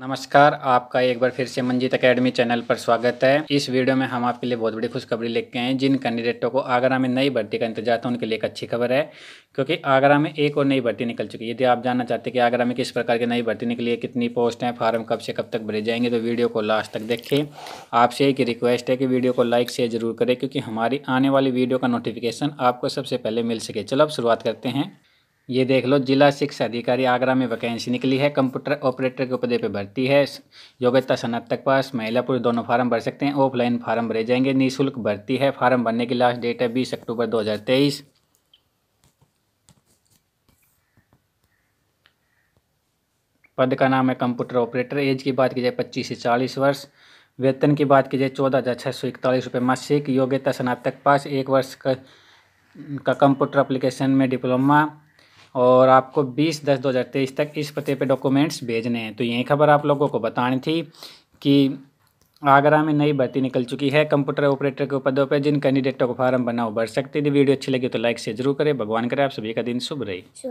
नमस्कार आपका एक बार फिर से मंजीत एकेडमी चैनल पर स्वागत है इस वीडियो में हम आपके लिए बहुत बड़ी खुशखबरी लेके आए हैं जिन कैंडिडेटों को आगरा में नई भर्ती का इंतजार था उनके लिए एक अच्छी खबर है क्योंकि आगरा में एक और नई भर्ती निकल चुकी है यदि आप जानना चाहते हैं कि आगरा में किस प्रकार की नई भर्ती निकली है कितनी पोस्ट हैं फार्म कब से कब तक भरे जाएंगे तो वीडियो को लास्ट तक देखें आपसे एक रिक्वेस्ट है कि वीडियो को लाइक शेयर जरूर करें क्योंकि हमारी आने वाली वीडियो का नोटिफिकेशन आपको सबसे पहले मिल सके चलो अब शुरुआत करते हैं ये देख लो जिला शिक्षा अधिकारी आगरा में वैकेंसी निकली है कंप्यूटर ऑपरेटर के पदे पर भर्ती है योग्यता स्नातक पास महिला पुरुष दोनों फार्म भर सकते हैं ऑफलाइन फार्म भरे जाएंगे निःशुल्क भर्ती है फार्म भरने की लास्ट डेट है बीस अक्टूबर तेईस पद का नाम है कंप्यूटर ऑपरेटर एज की बात की जाए पच्चीस से चालीस वर्ष वेतन की बात की जाए चौदह हज़ार छः सौ इकतालीस रुपये मासिक योग्यता स्नातक पास एक वर्ष का, का कंप्यूटर एप्लीकेशन में डिप्लोमा और आपको 20 दस 2023 तक इस पते पे डॉक्यूमेंट्स भेजने हैं तो यही खबर आप लोगों को बतानी थी कि आगरा में नई भर्ती निकल चुकी है कंप्यूटर ऑपरेटर के पदों पर जिन कैंडिडेटों को फॉर्म बनाओ भर सकती थी वीडियो अच्छी लगी तो लाइक से जरूर करें भगवान करें आप सभी का दिन शुभ रहे